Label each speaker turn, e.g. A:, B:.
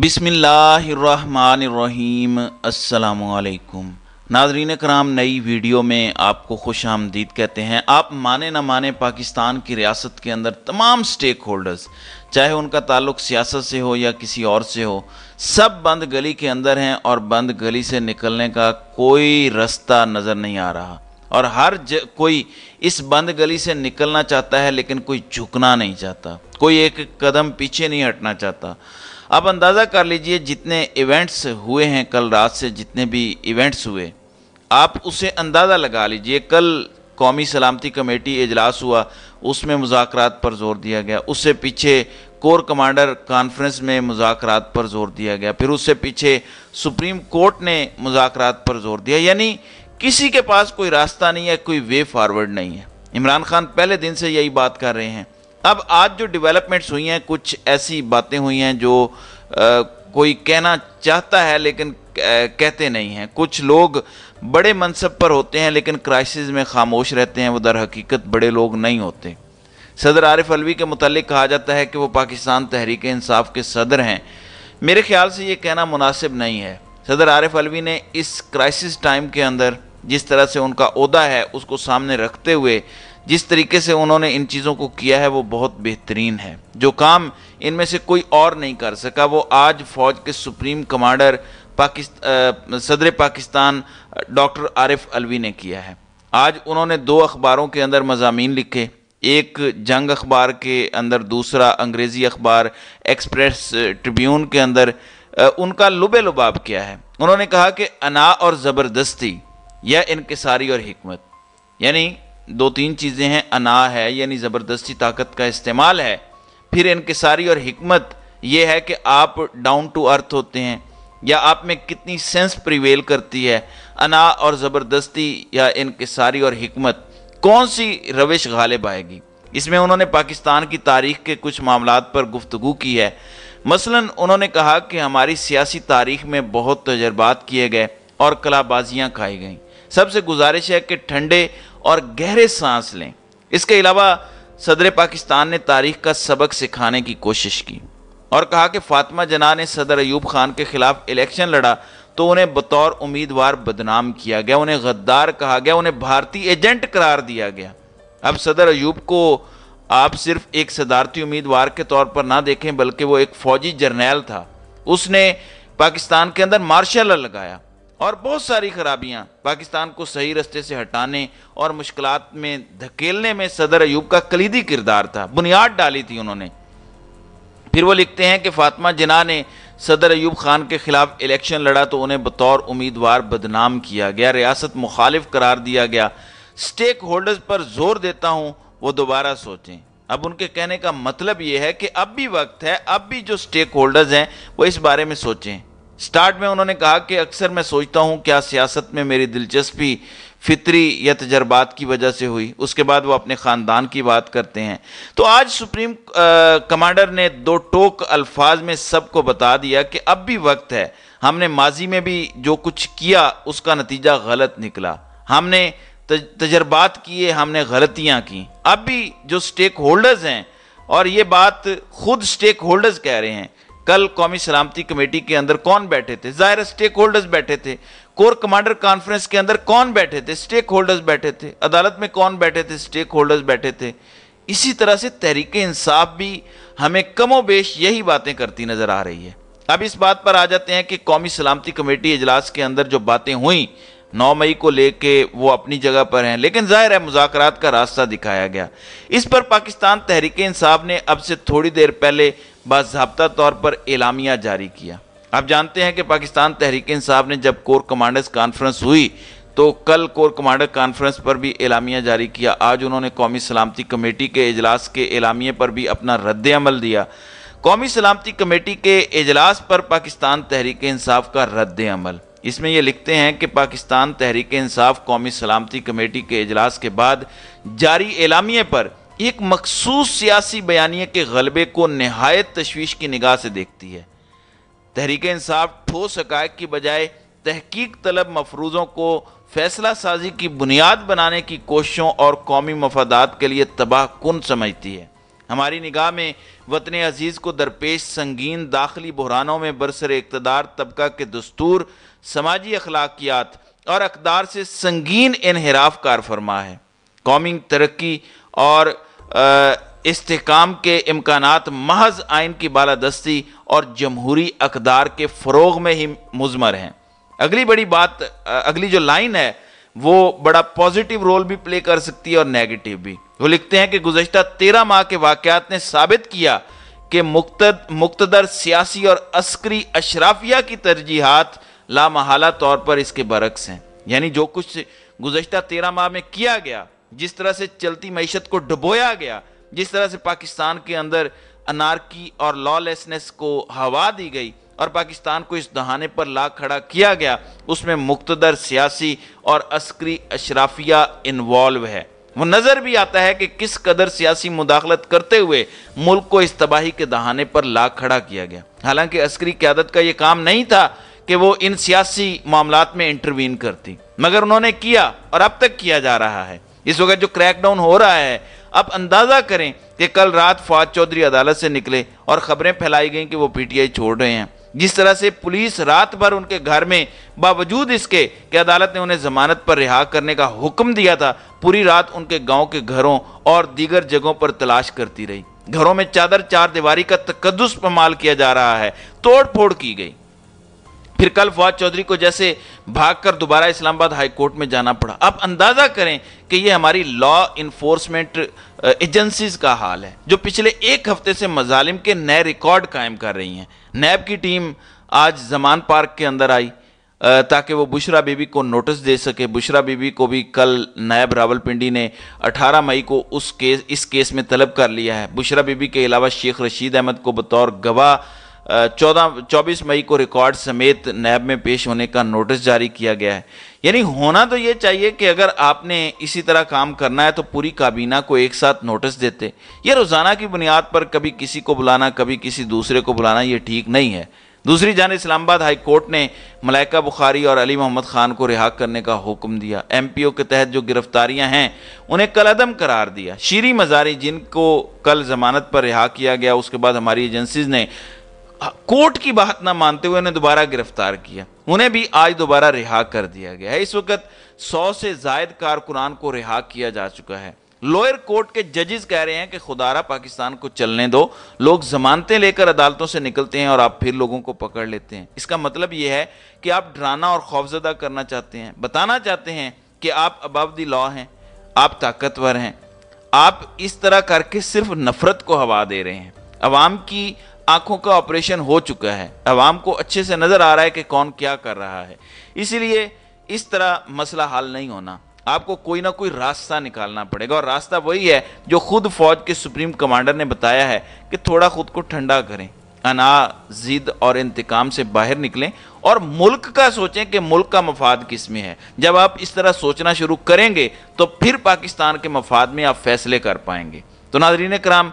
A: बिसमीम अल्लाम नाजरीन कराम नई वीडियो में आपको खुश आमदीद कहते हैं आप माने ना माने पाकिस्तान की रियासत के अंदर तमाम स्टेक होल्डर्स चाहे उनका ताल्लुक सियासत से हो या किसी और से हो सब बंद गली के अंदर हैं और बंद गली से निकलने का कोई रास्ता नज़र नहीं आ रहा और हर ज, कोई इस बंद गली से निकलना चाहता है लेकिन कोई झुकना नहीं चाहता कोई एक कदम पीछे नहीं हटना चाहता आप अंदाज़ा कर लीजिए जितने इवेंट्स हुए हैं कल रात से जितने भी इवेंट्स हुए आप उसे अंदाज़ा लगा लीजिए कल कौमी सलामती कमेटी इजलास हुआ उसमें मुजाकर पर जोर दिया गया उससे पीछे कोर कमांडर कॉन्फ्रेंस में मुजाकर पर जोर दिया गया फिर उससे पीछे सुप्रीम कोर्ट ने मुजाकर पर जोर दिया यानी किसी के पास कोई रास्ता नहीं है कोई वे फॉरवर्ड नहीं है इमरान खान पहले दिन से यही बात कर रहे हैं अब आज जो डेवलपमेंट्स हुई हैं कुछ ऐसी बातें हुई हैं जो आ, कोई कहना चाहता है लेकिन आ, कहते नहीं हैं कुछ लोग बड़े मनसब पर होते हैं लेकिन क्राइसिस में खामोश रहते हैं वो दर हकीकत बड़े लोग नहीं होते सदर आरिफ अलवी के मतलब कहा जाता है कि वो पाकिस्तान तहरीक इंसाफ के सदर हैं मेरे ख्याल से ये कहना मुनासिब नहीं है सदर आरिफ अलवी ने इस क्राइसिस टाइम के अंदर जिस तरह से उनका अहदा है उसको सामने रखते हुए जिस तरीके से उन्होंने इन चीज़ों को किया है वो बहुत बेहतरीन है जो काम इनमें से कोई और नहीं कर सका वो आज फौज के सुप्रीम कमांडर पाकिस्त सदर पाकिस्तान डॉक्टर आरिफ अलवी ने किया है आज उन्होंने दो अखबारों के अंदर मजामी लिखे एक जंग अखबार के अंदर दूसरा अंग्रेज़ी अखबार एक्सप्रेस ट्रिब्यून के अंदर उनका लुबे लुबाब क्या है उन्होंने कहा कि अना और ज़बरदस्ती या इनकसारी और हमत यानी दो तीन चीज़ें हैं अना है यानी ज़बरदस्ती ताकत का इस्तेमाल है फिर इनकसारी और हमत ये है कि आप डाउन टू अर्थ होते हैं या आप में कितनी सेंस प्रिवेल करती है अना और ज़बरदस्ती या इनकसारी और हमत कौन सी रविश गालिब आएगी इसमें उन्होंने पाकिस्तान की तारीख के कुछ मामला पर गुफ्तु की है मसला उन्होंने कहा कि हमारी सियासी तारीख में बहुत तजर्बात किए गए और कलाबाजियाँ खाई गईं सबसे गुजारिश है कि ठंडे और गहरे सांस लें इसके अलावा सदर पाकिस्तान ने तारीख का सबक सिखाने की कोशिश की और कहा कि फातिमा जना ने सदर अयूब खान के खिलाफ इलेक्शन लड़ा तो उन्हें बतौर उम्मीदवार बदनाम किया गया उन्हें गद्दार कहा गया उन्हें भारतीय एजेंट करार दिया गया अब सदर अयूब को आप सिर्फ एक सदारती उम्मीदवार के तौर पर ना देखें बल्कि वो एक फौजी जर्नैल था उसने पाकिस्तान के अंदर मार्शल लगाया और बहुत सारी खराबियां पाकिस्तान को सही रास्ते से हटाने और मुश्किल में धकेलने में सदर अयूब का कलीदी किरदार था बुनियाद डाली थी उन्होंने फिर वो लिखते हैं कि फातिमा जिना ने सदर अयूब खान के खिलाफ इलेक्शन लड़ा तो उन्हें बतौर उम्मीदवार बदनाम किया गया रियासत मुखालिफ करार दिया गया स्टेक होल्डर्स पर जोर देता हूँ वो दोबारा सोचें अब उनके कहने का मतलब ये है कि अब भी वक्त है अब भी जो स्टेक होल्डर्स हैं वो इस बारे में सोचें स्टार्ट में उन्होंने कहा कि अक्सर मैं सोचता हूं क्या सियासत में मेरी दिलचस्पी फितरी या तजर्बात की वजह से हुई उसके बाद वो अपने ख़ानदान की बात करते हैं तो आज सुप्रीम कमांडर ने दो टोक अल्फाज में सबको बता दिया कि अब भी वक्त है हमने माजी में भी जो कुछ किया उसका नतीजा गलत निकला हमने तजर्बात किए हमने गलतियाँ की अब भी जो स्टेक होल्डर्स हैं और ये बात खुद स्टेक होल्डर्स कह रहे हैं कल कौमी सलामती कमेटी के अंदर कौन बैठे थे जाहिर स्टेक होल्डर्स बैठे थे कोर कमांडर कॉन्फ्रेंस के अंदर कौन बैठे थे स्टेक होल्डर्स बैठे थे अदालत में कौन बैठे थे स्टेक होल्डर्स बैठे थे इसी तरह से तहरीक इंसाफ भी हमें कमो बेश यही बातें करती नज़र आ रही है अब इस बात पर आ जाते हैं कि कौमी सलामती कमेटी इजलास के अंदर जो बातें हुई नौ मई को लेके वो अपनी जगह पर हैं लेकिन जाहिर है मुजाकरात का रास्ता दिखाया गया इस पर पाकिस्तान तहरीक इंसाफ ने अब से थोड़ी देर पहले बाबा तौर पर एलामिया जारी किया आप जानते हैं कि पाकिस्तान तहरीक इंसाफ ने जब कोर कमांडर्स कॉन्फ्रेंस हुई तो कल कोर कमांडर कॉन्फ्रेंस पर भी एलामिया जारी किया आज उन्होंने कौमी सलामती कमेटी के अजलास के एलामिया पर भी अपना रद्द अमल दिया कौमी सलामती कमेटी के अजलास पर पाकिस्तान तहरीक इंसाफ का रद्द अमल इसमें यह लिखते हैं कि पाकिस्तान तहरीक इंसाफ कौमी सलामती कमेटी के अजलास के बाद जारी एलामिया पर एक मखसूस सियासी बयानी के गलबे को नहायत तशवीश की निगाह से देखती है तहरीक इंसाफ ठोस हकायक की बजाय तहकीक तलब मफरूजों को फैसला साजी की बुनियाद बनाने की कोशिशों और कौमी मफादात के लिए तबाह कन समझती है हमारी निगाह में वतन अजीज़ को दरपेश संगीन दाखिली बहरानों में बरसर इकतदार तबका के दस्तूर समाजी अखलाकियात और अकदार से संगीन इनहराफ कार फरमा है कौमी तरक्की और इसकाम के इम्कान महज आइन की बालादस्ती और जमहूरी अकदार के फ़रोग में ही मुजमर हैं अगली बड़ी बात अगली जो लाइन है वो बड़ा पॉजिटिव रोल भी प्ले कर सकती है और नेगेटिव भी वो लिखते हैं कि गुजशत तेरह माह के वाक़ात ने साबित किया कि मुक्त मुक्तदर सियासी और अस्करी अशराफिया की तरजीहत लामहला तौर पर इसके बरक्स हैं यानी जो कुछ गुजशत तेरह माह में किया गया जिस तरह से चलती मीशत को डुबोया गया जिस तरह से पाकिस्तान के अंदर अनारकी और लॉलेसनेस को हवा दी गई और पाकिस्तान को इस दहाने पर ला खड़ा किया गया उसमें मुख्तदर सियासी और अस्करी अशराफिया इन्वॉल्व है वो नज़र भी आता है कि किस कदर सियासी मुदाखलत करते हुए मुल्क को इस तबाही के दहाने पर ला खड़ा किया गया हालांकि अस्करी क्यादत का ये काम नहीं था कि वो इन सियासी मामला में इंटरवीन करती मगर उन्होंने किया और अब तक किया जा रहा है इस वक्त जो क्रैकडाउन हो रहा है अब अंदाज़ा करें कि कल रात फवाद चौधरी अदालत से निकले और ख़बरें फैलाई गई कि वो पीटीआई छोड़ रहे हैं जिस तरह से पुलिस रात भर उनके घर में बावजूद इसके कि अदालत ने उन्हें जमानत पर रिहा करने का हुक्म दिया था पूरी रात उनके गांव के घरों और दीगर जगहों पर तलाश करती रही घरों में चादर चार दीवारी का तकदस पमाल किया जा रहा है तोड़ फोड़ की गई फिर कल फवाद चौधरी को जैसे भागकर दोबारा इस्लामाबाद हाई कोर्ट में जाना पड़ा आप अंदाज़ा करें कि ये हमारी लॉ इन्फोर्समेंट एजेंसीज का हाल है जो पिछले एक हफ्ते से मजालिम के नए रिकॉर्ड कायम कर रही हैं नैब की टीम आज जमान पार्क के अंदर आई ताकि वो बुशरा बीबी को नोटिस दे सके बुशरा बीबी को भी कल नायब रावलपिंडी ने 18 मई को उस केस इस केस में तलब कर लिया है बुशरा बीबी के अलावा शेख रशीद अहमद को बतौर गवाह चौदह चौबीस मई को रिकॉर्ड समेत नैब में पेश होने का नोटिस जारी किया गया है यानी होना तो ये चाहिए कि अगर आपने इसी तरह काम करना है तो पूरी काबीना को एक साथ नोटिस देते ये रोज़ाना की बुनियाद पर कभी किसी को बुलाना कभी किसी दूसरे को बुलाना ये ठीक नहीं है दूसरी जान इस्लामाबाद हाई कोर्ट ने मलाइका बुखारी और अली मोहम्मद ख़ान को रिहा करने का हुक्म दिया एम पी ओ के तहत जो गिरफ्तारियां हैं उन्हें कल अदम करार दिया शीरी मजारी जिनको कल जमानत पर रिहा किया गया उसके बाद हमारी एजेंसीज ने कोर्ट की बात ना मानते हुए उन्हें दोबारा गिरफ्तार किया उन्हें भी आज दोबारा रिहा कर दिया गया है इस वक्त सौ से जायद कारकुनान को रिहा किया जा चुका है लोअर कोर्ट के जजेस कह रहे हैं कि खुदारा पाकिस्तान को चलने दो लोग जमानतें लेकर अदालतों से निकलते हैं और आप फिर लोगों को पकड़ लेते हैं इसका मतलब यह है कि आप डराना और खौफजदा करना चाहते हैं बताना चाहते हैं कि आप अबव दी लॉ हैं आप ताकतवर हैं आप इस तरह करके सिर्फ नफरत को हवा दे रहे हैं अवाम की आंखों का ऑपरेशन हो चुका है आवाम को अच्छे से नज़र आ रहा है कि कौन क्या कर रहा है इसलिए इस तरह मसला हल नहीं होना आपको कोई ना कोई रास्ता निकालना पड़ेगा और रास्ता वही है जो खुद फौज के सुप्रीम कमांडर ने बताया है कि थोड़ा खुद को ठंडा करें अना जिद और इंतकाम से बाहर निकलें और मुल्क का सोचें कि मुल्क का मफाद किस में है जब आप इस तरह सोचना शुरू करेंगे तो फिर पाकिस्तान के मफाद में आप फैसले कर पाएंगे तो नाजरीन कराम